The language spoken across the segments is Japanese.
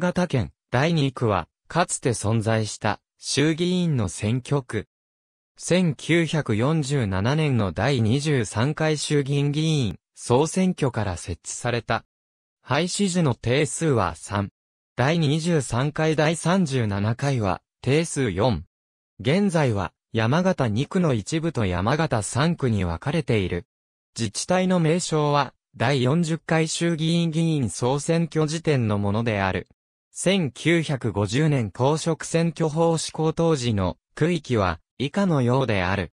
潟県第2区は、かつて存在した衆議院の選挙区。1947年の第23回衆議院議員総選挙から設置された。廃止時の定数は3。第23回第37回は定数4。現在は山形2区の一部と山形3区に分かれている。自治体の名称は第40回衆議院議員総選挙時点のものである。1950年公職選挙法施行当時の区域は以下のようである。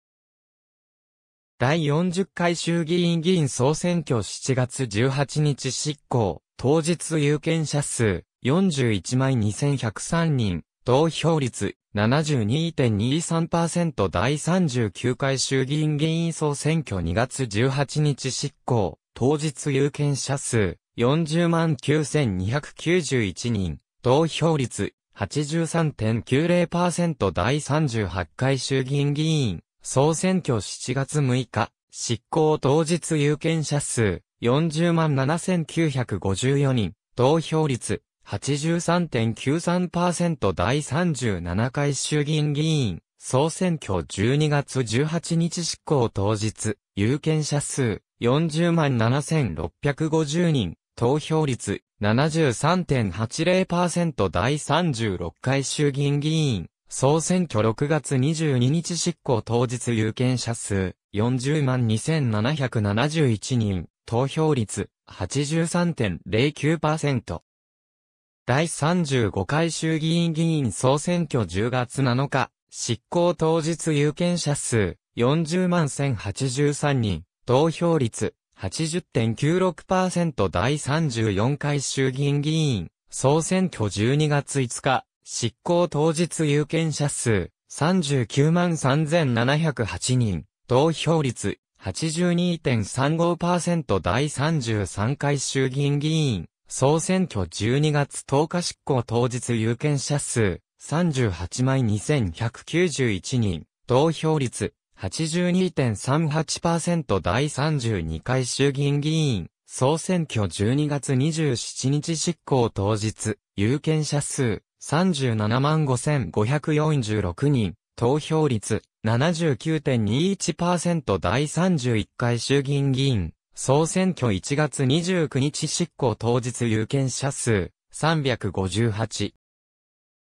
第40回衆議院議員総選挙7月18日執行、当日有権者数41万2103人、投票率72.23%第39回衆議院議員総選挙2月18日執行、当日有権者数40万9291人、投票率83.90%第38回衆議院議員、総選挙7月6日、執行当日有権者数40万7954人、投票率83.93%第37回衆議院議員、総選挙12月18日執行当日、有権者数40万7650人、投票率73.80%第36回衆議院議員、総選挙6月22日執行当日有権者数40万2771人、投票率83.09%。第35回衆議院議員総選挙10月7日、執行当日有権者数40万1083人、投票率80.96%第34回衆議院議員、総選挙12月5日、執行当日有権者数、39万3708人、投票率、82.35%第33回衆議院議員、総選挙12月10日執行当日有権者数、38万2191人、投票率、82.38%第32回衆議院議員、総選挙12月27日執行当日、有権者数37 5546人、投票率79.21%第31回衆議院議員、総選挙1月29日執行当日有権者数358。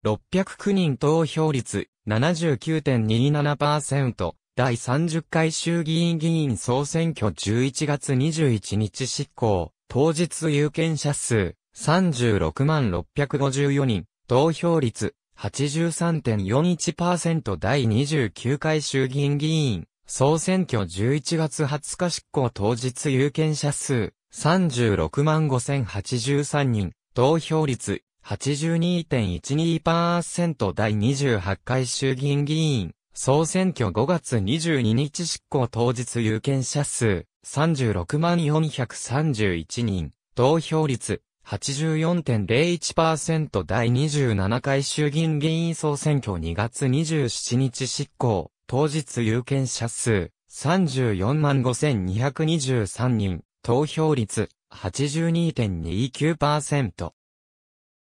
609人投票率79.27%第30回衆議院議員総選挙11月21日執行、当日有権者数36万654人、投票率83.41%第29回衆議院議員総選挙11月20日執行当日有権者数36万5083人、投票率82.12%第28回衆議院議員総選挙5月22日執行当日有権者数36万431人、投票率84.01%第27回衆議院議員総選挙2月27日執行、当日有権者数34万5223人、投票率82.29%。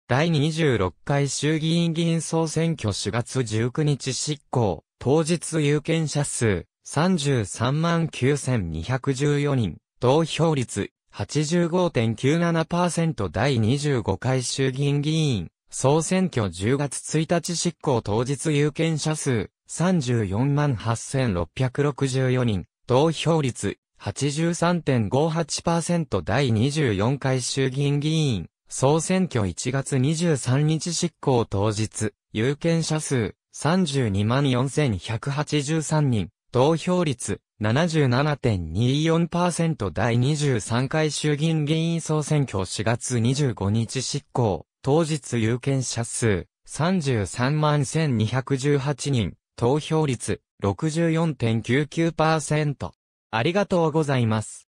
第26回衆議院議員総選挙4月19日執行、当日有権者数33万9214人、投票率85.97%第25回衆議院議員、総選挙10月1日執行当日有権者数34万8664人、投票率83.58%第24回衆議院議員、総選挙1月23日執行当日、有権者数324,183人、投票率77.24%第23回衆議院議員総選挙4月25日執行、当日有権者数331218人、投票率64.99%。ありがとうございます。